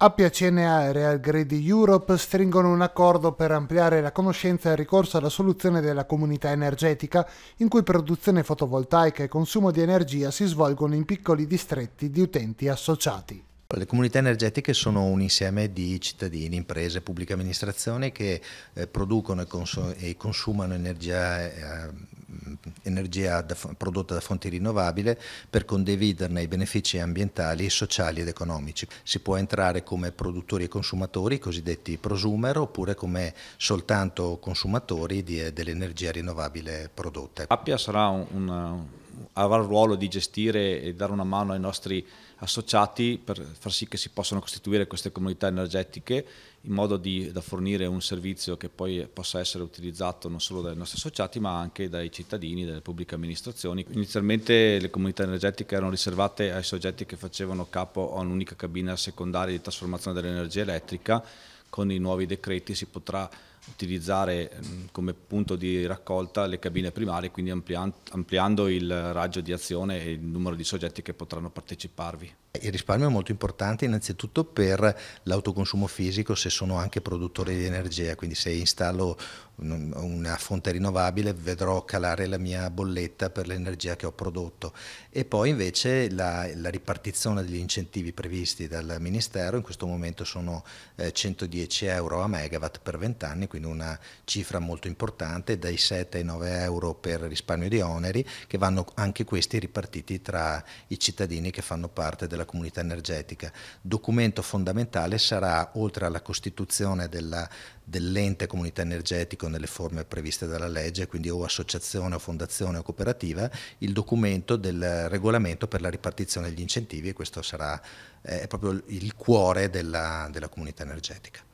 Appia CNA e Real Algredi Europe stringono un accordo per ampliare la conoscenza e il ricorso alla soluzione della comunità energetica, in cui produzione fotovoltaica e consumo di energia si svolgono in piccoli distretti di utenti associati. Le comunità energetiche sono un insieme di cittadini, imprese, pubbliche amministrazioni che eh, producono e, consumano energia eh, energia da, prodotta da fonti rinnovabili per condividerne i benefici ambientali, sociali ed economici. Si può entrare come produttori e consumatori, cosiddetti prosumer, oppure come soltanto consumatori dell'energia rinnovabile prodotta. Appia sarà un avrà il ruolo di gestire e dare una mano ai nostri associati per far sì che si possano costituire queste comunità energetiche in modo di, da fornire un servizio che poi possa essere utilizzato non solo dai nostri associati ma anche dai cittadini, dalle pubbliche amministrazioni. Inizialmente le comunità energetiche erano riservate ai soggetti che facevano capo a un'unica cabina secondaria di trasformazione dell'energia elettrica, con i nuovi decreti si potrà utilizzare ehm, come punto di raccolta le cabine primarie, quindi ampliando il raggio di azione e il numero di soggetti che potranno parteciparvi. Il risparmio è molto importante innanzitutto per l'autoconsumo fisico se sono anche produttore di energia, quindi se installo una fonte rinnovabile vedrò calare la mia bolletta per l'energia che ho prodotto e poi invece la, la, ripartizione degli incentivi previsti dal Ministero in questo momento sono 110 eh, euro a megawatt per 20 anni, in una cifra molto importante, dai 7 ai 9 euro per risparmio di oneri, che vanno anche questi ripartiti tra i cittadini che fanno parte della comunità energetica. Documento fondamentale sarà, oltre alla costituzione dell'ente comunità energetico nelle forme previste dalla legge, quindi o associazione o fondazione o cooperativa, il documento del regolamento per la ripartizione degli incentivi e questo sarà eh, proprio il cuore della, della comunità energetica.